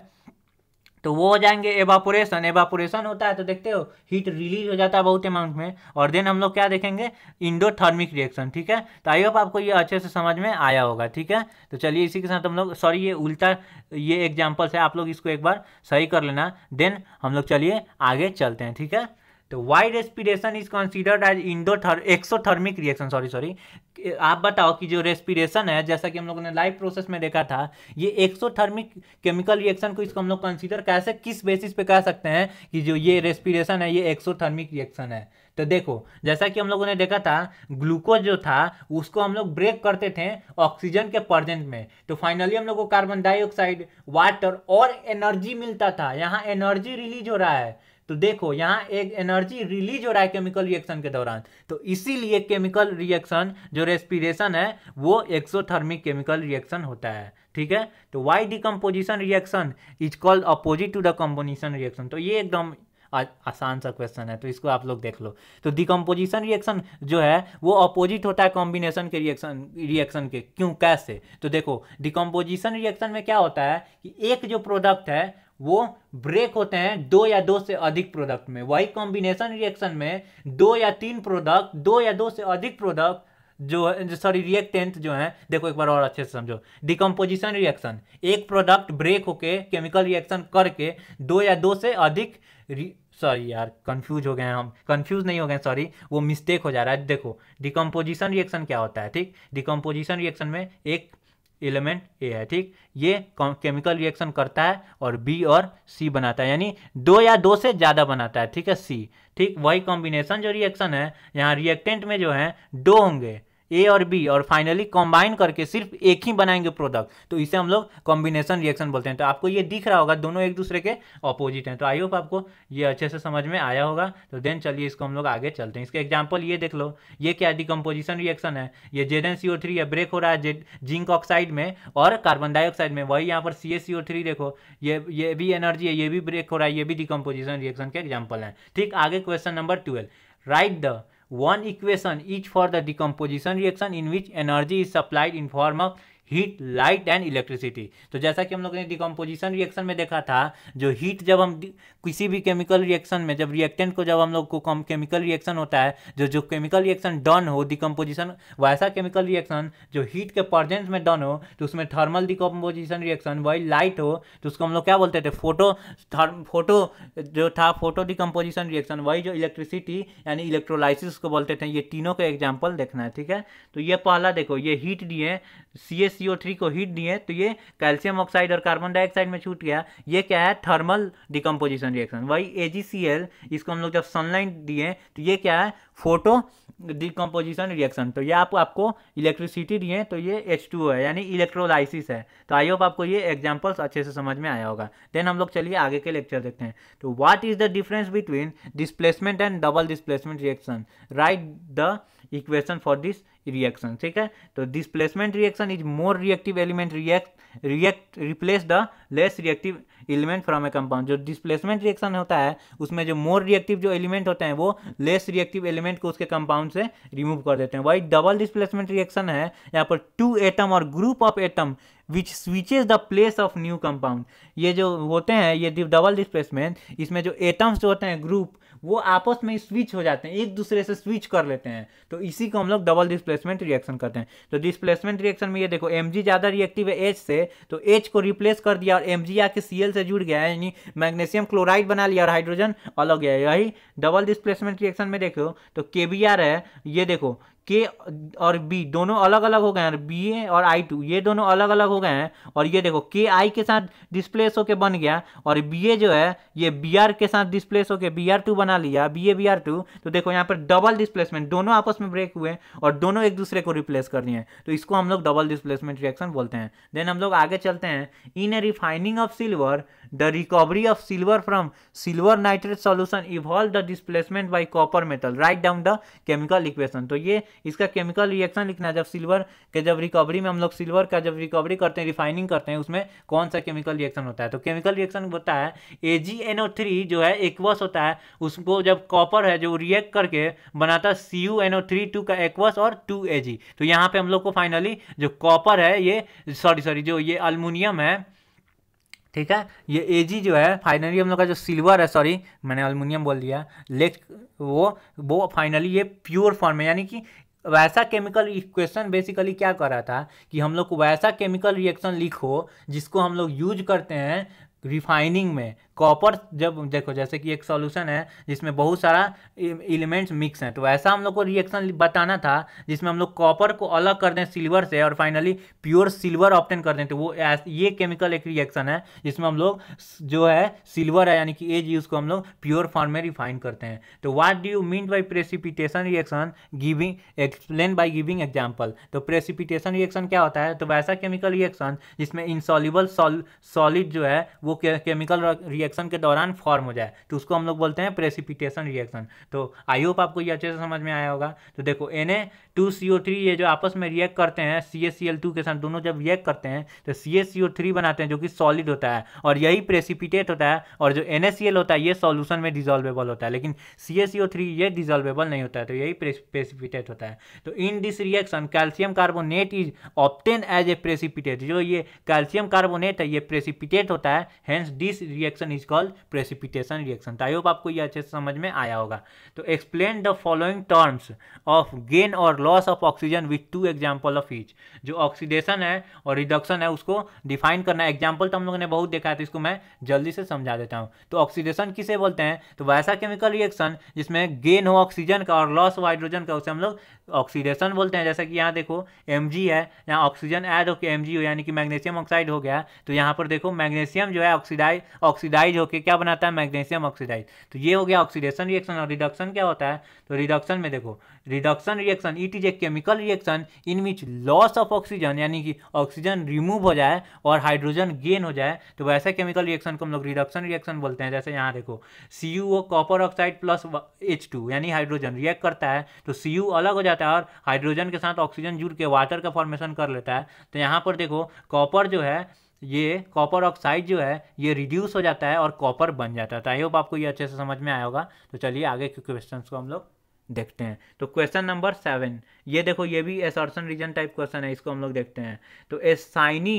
तो वो हो जाएंगे एवापोरेशन एवापोरेशन होता है तो देखते हो हीट रिलीज हो जाता है बहुत अमाउंट में और देन हम लोग क्या देखेंगे इंडोथर्मिक रिएक्शन ठीक है तो आई होप आपको ये अच्छे से समझ में आया होगा ठीक है तो चलिए इसी के साथ हम लोग सॉरी ये उल्टा ये एग्जाम्पल्स है आप लोग इसको एक बार सही कर लेना देन हम लोग चलिए आगे चलते हैं ठीक है तो why respiration is considered as endother exothermic reaction sorry sorry आप बताओ कि जो रेस्पिरेशन है जैसा कि हम लोगों ने लाइव प्रोसेस में देखा था ये एक्सोथर्मिक केमिकल रिएक्शन को इसको हम लोग कंसीडर कैसे किस बेसिस पे कह सकते हैं कि जो ये रेस्पिरेशन है ये एक्सोथर्मिक रिएक्शन है तो देखो जैसा कि हम लोगों ने देखा था ग्लूकोज जो था उसको हम लोग ब्रेक करते थे ऑक्सीजन के प्रजेंट में तो फाइनली हम लोग को कार्बन डाइऑक्साइड वाटर और एनर्जी मिलता था यहाँ एनर्जी रिलीज हो रहा है तो देखो यहाँ एक एनर्जी रिलीज हो रहा है केमिकल रिएक्शन के दौरान तो इसीलिए केमिकल रिएक्शन जो रेस्पिरेशन है वो एक्सोथर्मिक केमिकल रिएक्शन होता है ठीक है तो why decomposition reaction is called opposite to the composition reaction तो ये एकदम आसान सा क्वेश्चन है तो इसको आप लोग देख लो तो डिकम्पोजिशन रिएक्शन जो है वो अपोजिट होता है कॉम्बिनेशन के रिएक्शन रिएक्शन के क्यों कैसे तो देखो डिकम्पोजिशन रिएक्शन में क्या होता है कि एक जो प्रोडक्ट है वो ब्रेक होते हैं दो या दो से अधिक प्रोडक्ट में वही कॉम्बिनेशन रिएक्शन में दो या तीन प्रोडक्ट दो या दो से अधिक प्रोडक्ट जो सॉरी रिएक्टेंट जो है देखो एक बार और अच्छे से समझो डिकम्पोजिशन रिएक्शन एक प्रोडक्ट ब्रेक होके केमिकल रिएक्शन करके दो या दो से अधिक सॉरी यार कंफ्यूज हो गए हैं हम कंफ्यूज नहीं हो गए सॉरी वो मिस्टेक हो जा रहा है देखो डिकम्पोजिशन रिएक्शन क्या होता है ठीक डिकम्पोजिशन रिएक्शन में एक एलिमेंट ए है ठीक ये केमिकल रिएक्शन करता है और बी और सी बनाता है यानी दो या दो से ज़्यादा बनाता है ठीक है सी ठीक वही कॉम्बिनेशन जो रिएक्शन है यहाँ रिएक्टेंट में जो है दो होंगे ए और बी और फाइनली कंबाइन करके सिर्फ एक ही बनाएंगे प्रोडक्ट तो इसे हम लोग कॉम्बिनेशन रिएक्शन बोलते हैं तो आपको ये दिख रहा होगा दोनों एक दूसरे के ऑपोजिट हैं तो आई होप आपको ये अच्छे से समझ में आया होगा तो देन चलिए इसको हम लोग आगे चलते हैं इसके एग्जाम्पल ये देख लो ये क्या डिकम्पोजिशन रिएक्शन है ये Z N C O three break हो रहा है जिंक ऑक्साइड में और कार्बन डाइऑक्साइड में वही यहाँ पर सी एस सी ओ थ्री देखो ये ये भी एनर्जी है ये भी ब्रेक हो रहा है ये भी डिकम्पोजिशन रिएक्शन के एग्जाम्पल हैं ठीक आगे question number twelve write the one equation each for the decomposition reaction in which energy is supplied in form of heat light and electricity तो जैसा कि हम लोगों ने डिकम्पोजिशन रिएक्शन में देखा था जो हीट जब हम किसी भी केमिकल रिएक्शन में जब रिएक्टेंट को जब हम लोग को कम केमिकल रिएक्शन होता है जो जो केमिकल रिएक्शन डन हो डिकम्पोजिशन वैसा केमिकल रिएक्शन जो हीट के प्रजेंस में डन हो तो उसमें थर्मल डिकम्पोजिशन रिएक्शन वही लाइट हो तो उसको हम लोग क्या बोलते थे फोटो फोटो जो था फोटो डिकम्पोजिशन रिएक्शन वही जो इलेक्ट्रिसिटी यानी इलेक्ट्रोलाइसिस को बोलते थे ये तीनों का एग्जाम्पल देखना है ठीक है तो ये पहला देखो ये हीट दिए सी एस सीओ थ्री को हीट दिए तो ये कैल्शियम ऑक्साइड और कार्बन डाइऑक्साइड में छूट गया ये क्या है थर्मल डिकम्पोजिशन रिएक्शन वही ए इसको हम लोग जब सनलाइन दिए तो ये क्या है फोटो डिकम्पोजिशन रिएक्शन तो ये आप आपको इलेक्ट्रिसिटी दिए तो ये एच है यानी इलेक्ट्रोलाइसिस है तो आई होप आपको ये एग्जाम्पल्स अच्छे से समझ में आया होगा देन हम लोग चलिए आगे के लेक्चर देखते हैं तो what is the difference between displacement and double displacement reaction write the equation for this reaction ठीक है तो displacement reaction is more reactive element react react replace the less reactive element from a compound जो displacement reaction होता है उसमें जो more reactive जो element होते हैं वो लेस रिएक्टिव एलिमेंट को उसके कंपाउंड से रिमूव कर देते हैं वही डबल डिसप्लेसमेंट रिएक्शन है यहाँ पर टू एटम और group of atom which switch is the place of new compound ये जो होते हैं ये डबल डिसप्लेसमेंट इसमें जो एटम्स जो होते हैं ग्रुप वो आपस में स्विच हो जाते हैं एक दूसरे से स्विच कर लेते हैं तो इसी को हम लोग डबल डिस्प्लेसमेंट रिएक्शन कहते हैं तो डिस्प्लेसमेंट रिएक्शन में ये देखो एम ज़्यादा रिएक्टिव है एच से तो एच को रिप्लेस कर दिया और एम जी आके सी एल से जुड़ गया यानी मैग्नेशियम क्लोराइड बना लिया और हाइड्रोजन अलग गया यही डबल डिस्प्लेसमेंट रिएक्शन में देखो तो के आर है ये देखो के और बी दोनों अलग अलग हो गए हैं और बी ए और आई टू ये दोनों अलग अलग हो गए हैं और ये देखो के आई के साथ डिस्प्लेस होके बन गया और बी ए जो है ये बी आर के साथ डिस्प्लेस होके बी आर टू बना लिया B A B R two तो देखो यहाँ पर डबल डिस्प्लेसमेंट दोनों आपस में ब्रेक हुए और दोनों एक दूसरे को रिप्लेस कर दिए तो इसको हम लोग डबल डिस्प्लेसमेंट रिएक्शन बोलते हैं देन हम लोग आगे चलते हैं in a refining of silver the recovery of silver from silver nitrate solution evolve the displacement by copper metal write down the chemical equation तो ये इसका केमिकल रिएक्शन लिखना है जब सिल्वर के जब रिकवरी में हम लोग सिल्वर का जब रिकवरी करते हैं रिफाइनिंग करते हैं उसमें कौन सा केमिकल रिएक्शन होता है तो केमिकल रिएक्शन होता है ए जो है एक्वस होता है उसको जब कॉपर है जो रिएक्ट करके बनाता है C U N O three two का एक्वस और टू ए जी तो यहाँ पे हम लोग को फाइनली जो कॉपर है ये सॉरी सॉरी जो ये अल्मोनियम है ठीक है ये ए जी जो है फाइनली हम लोग का जो सिल्वर है सॉरी मैंने अल्मोनियम बोल दिया लेक वो वो फाइनली ये प्योर फॉर्म है यानी कि वैसा केमिकल इक्वेशन बेसिकली क्या कर रहा था कि हम लोग को वैसा केमिकल रिएक्शन लिखो जिसको हम लोग यूज करते हैं रिफाइनिंग में कॉपर जब देखो जैसे कि एक सॉल्यूशन है जिसमें बहुत सारा एलिमेंट्स e, मिक्स हैं तो ऐसा हम लोग को रिएक्शन बताना था जिसमें हम लोग कॉपर को अलग कर दें सिल्वर से और फाइनली प्योर सिल्वर ऑप्टेन कर दें तो वो ये केमिकल एक रिएक्शन है जिसमें हम लोग जो है सिल्वर है यानी कि एज यूज को हम लोग प्योर फॉर्म में रिफाइन करते हैं तो what do you mean by precipitation reaction giving explain by giving example तो प्रेसिपिटेशन रिएक्शन क्या होता है तो वैसा केमिकल रिएक्शन जिसमें इंसॉल्यूबल सॉलिड जो है वो केमिकल रिएक्शन रिएक्शन के दौरान फॉर्म हो जाए तो उसको हम लोग बोलते हैं प्रेसिपिटेशन रिएक्शन तो आई होप आपको ये अच्छे से समझ में आया होगा तो देखो N A two C O three ये जो आपस में रिएक्ट करते हैं C S C L two के साथ दोनों जब रिएक्ट करते हैं तो सी एस सी ओ थ्री बनाते हैं जो कि सॉलिड होता है और यही प्रेसिपिटेट होता है और जो एन एस सी एल होता है ये सॉल्यूशन में डिजॉल्वेबल होता है लेकिन सी एस सी ओ थ्री ये डिजॉल्वेबल नहीं होता है तो यही प्रेसिपिटेट होता है तो in this reaction calcium carbonate is obtain as a precipitate जो ये कैल्शियम कार्बोनेट है ये प्रेसिपिटेट होता है hence this reaction is called precipitation reaction तो आई होप आपको ये अच्छे से समझ में आया होगा तो explain the following terms of gain और loss of oxygen with two example of each जो ऑक्सीडेशन है और रिडक्शन है उसको डिफाइन करना है एग्जाम्पल तो हम लोगों ने बहुत देखा है तो इसको मैं जल्दी से समझा देता हूँ तो ऑक्सीडेशन किसे बोलते हैं तो वैसा केमिकल रिएक्शन जिसमें गेन हो ऑक्सीजन का और लॉस हो हाइड्रोजन का उसे हम लोग ऑक्सीडेशन बोलते हैं जैसे कि यहाँ देखो एम है यहाँ ऑक्सीजन ऐड होकर एम हो यानी कि मैग्नीशियम ऑक्साइड हो गया तो यहाँ पर देखो मैग्नीशियम जो है ऑक्सीडाइज ऑक्सीडाइज होकर क्या बनाता है मैग्नीशियम ऑक्सीडाइज तो ये हो गया ऑक्सीडेशन रिएक्शन और रिडक्शन क्या होता है तो रिडक्शन में देखो reduction reaction it is a chemical reaction in which loss of oxygen यानी कि ऑक्सीजन रिमूव हो जाए और हाइड्रोजन गेन हो जाए तो वैसे केमिकल रिएक्शन को हम लोग रिडक्शन रिएक्शन बोलते हैं जैसे यहाँ देखो C copper oxide plus H यानी हाइड्रोजन रिएक्ट करता है तो सी अलग हो जाता जाता है और हाइड्रोजन के साथ ऑक्सीजन जुड़ के वाटर का फॉर्मेशन कर लेता है तो यहाँ पर देखो कॉपर जो है ये कॉपर ऑक्साइड जो है ये रिड्यूस हो जाता है और कॉपर बन जाता है तो आई होप आपको ये अच्छे से समझ में आया होगा तो चलिए आगे के क्वेश्चन को हम लोग देखते हैं तो क्वेश्चन नंबर सेवन ये देखो ये भी एसर्सन रीजन टाइप क्वेश्चन है इसको हम लोग देखते हैं तो a shiny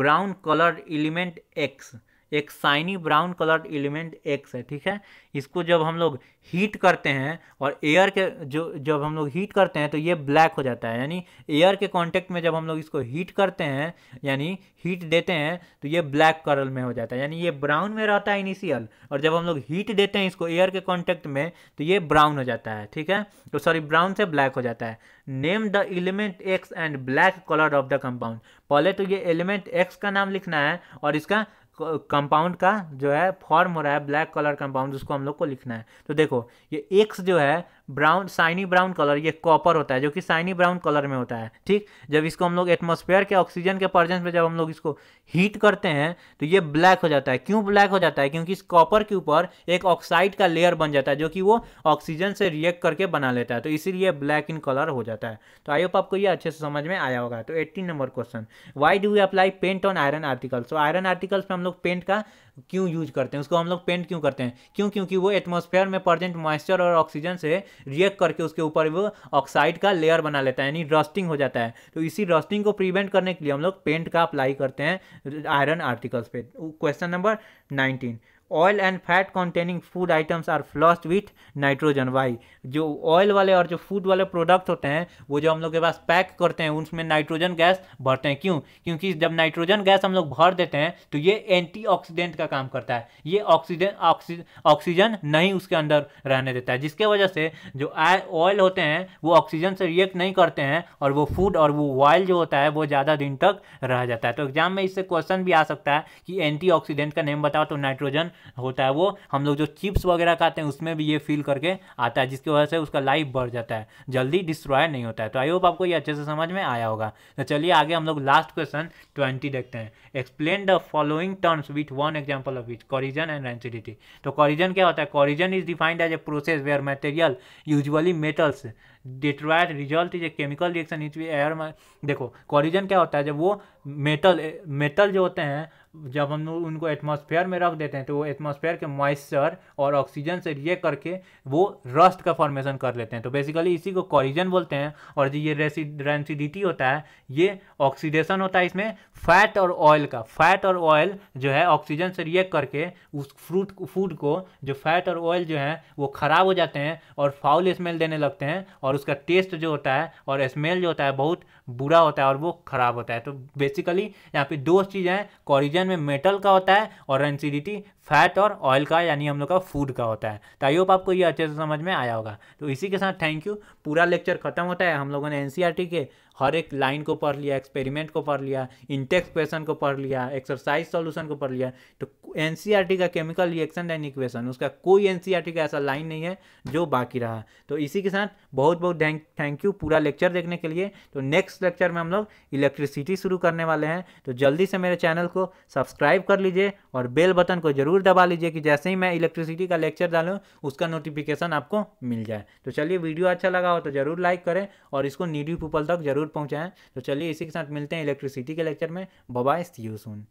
brown colour element X एक shiny brown colour element X है ठीक है इसको जब हम लोग हीट करते हैं और एयर के जो जब हम लोग हीट करते हैं तो ये ब्लैक हो जाता है यानी एयर के कांटेक्ट में जब हम लोग इसको हीट करते हैं यानी हीट देते हैं तो ये ब्लैक कलर में हो जाता है यानी ये ब्राउन में रहता है इनिशियल और जब हम लोग हीट देते हैं इसको एयर के कॉन्टेक्ट में तो ये ब्राउन हो जाता है ठीक है तो सॉरी ब्राउन से ब्लैक हो जाता है name the element X and black colour of the compound पहले तो ये एलिमेंट एक्स का नाम लिखना है और इसका कंपाउंड का जो है फॉर्म हो रहा है ब्लैक कलर कंपाउंड जिसको हम लोग को लिखना है तो देखो ये एक्स जो है ब्राउन साइनी ब्राउन कलर ये कॉपर होता है जो कि साइनी ब्राउन कलर में होता है ठीक जब इसको हम लोग एटमोसफेयर के ऑक्सीजन के प्रजेंस में जब हम लोग इसको हीट करते हैं तो ये ब्लैक हो जाता है क्यों ब्लैक हो जाता है क्योंकि इस कॉपर के ऊपर एक ऑक्साइड का लेयर बन जाता है जो कि वो ऑक्सीजन से रिएक्ट करके बना लेता है तो इसीलिए ब्लैक इन कलर हो जाता है तो आई होप आपको ये अच्छे से समझ में आया होगा तो eighteen number question why do we apply paint on iron articles तो आयरन आर्टिकल्स में हम लोग पेंट का क्यों यूज करते हैं उसको हम लोग पेंट क्यों करते हैं क्यों क्योंकि वो एटमोसफेयर में प्रजेंट मॉइस्चर और ऑक्सीजन से रिएक्ट करके उसके ऊपर वो ऑक्साइड का लेयर बना लेता है यानी रस्टिंग हो जाता है तो इसी रस्टिंग को प्रिवेंट करने के लिए हम लोग पेंट का अप्लाई करते हैं आयरन आर्टिकल्स पे question number nineteen oil and fat containing food items are flushed with nitrogen why जो ऑयल वाले और जो फूड वाले प्रोडक्ट होते हैं वो जो हम लोग के पास पैक करते हैं उसमें नाइट्रोजन गैस भरते हैं क्यों क्योंकि जब नाइट्रोजन गैस हम लोग भर देते हैं तो ये एंटीऑक्सीडेंट का काम करता है ये ऑक्सीजन ऑक्सीजन नहीं उसके अंदर रहने देता है जिसके वजह से जो ऑयल होते हैं वो ऑक्सीजन से रिएक्ट नहीं करते हैं और वो फूड और वो ऑयल जो होता है वो ज़्यादा दिन तक रह जाता है तो एग्जाम में इससे क्वेश्चन भी आ सकता है कि एंटी का नेम बताओ तो नाइट्रोजन होता है वो हम लोग जो चिप्स वगैरह खाते हैं उसमें भी ये फील करके आता है जिसकी वजह से उसका लाइफ बढ़ जाता है जल्दी डिस्ट्रॉय नहीं होता है तो आई होप आपको ये अच्छे से समझ में आया होगा तो चलिए आगे हम लोग लास्ट क्वेश्चन ट्वेंटी देखते हैं explain the following terms with one example of which corrosion and rancidity तो कॉरिजन क्या होता है corrosion is defined as a process where material usually metals destroyed result is a chemical reaction is air में देखो कॉरिजन क्या होता है जब वो मेटल मेटल जो होते हैं जब हम लोग उनको एटमॉस्फेयर में रख देते हैं तो वो एटमॉस्फेयर के मॉइस्चर और ऑक्सीजन से रिएक्ट करके वो रस्ट का फॉर्मेशन कर लेते हैं तो बेसिकली इसी को कॉरिजन बोलते हैं और जो ये रेंसिडिटी होता है ये ऑक्सीडेशन होता है इसमें फैट और ऑयल का फैट और ऑयल जो है ऑक्सीजन से रिएक्ट करके उस फ्रूट फूड को जो फैट और ऑयल जो है वो ख़राब हो जाते हैं और फाउल स्मेल देने लगते हैं और उसका टेस्ट जो होता है और स्मेल जो होता है बहुत बुरा होता है और वो ख़राब होता है तो बेसिकली यहाँ पे दो चीज़ें हैं कॉरिजन में मेटल का होता है और एनसीडीटी फैट और ऑयल का यानी हम लोग का फूड का होता है तो आई होप आपको ये अच्छे से समझ में आया होगा तो इसी के साथ थैंक यू पूरा लेक्चर खत्म होता है हम लोगों ने एन e के हर एक लाइन को पढ़ लिया एक्सपेरिमेंट को पढ़ लिया इंटेक्स क्वेश्चन को पढ़ लिया एक्सरसाइज सॉल्यूशन को पढ़ लिया तो एन e का केमिकल रिएक्शन एंड इक्वेशन उसका कोई एन e का ऐसा लाइन नहीं है जो बाकी रहा तो इसी के साथ बहुत बहुत थैंक यू पूरा लेक्चर देखने के लिए तो नेक्स्ट लेक्चर में हम लोग इलेक्ट्रिसिटी शुरू करने वाले हैं तो जल्दी से मेरे चैनल को सब्सक्राइब कर लीजिए और बेल बटन को जरूर ज़रूर दबा लीजिए कि जैसे ही मैं इलेक्ट्रिसिटी का लेक्चर डालूँ उसका नोटिफिकेशन आपको मिल जाए तो चलिए वीडियो अच्छा लगा हो तो ज़रूर लाइक करें और इसको नीडी पीपल तक जरूर पहुँचाएँ तो चलिए इसी के साथ मिलते हैं इलेक्ट्रिसिटी के लेक्चर में बबाई सी यू सुन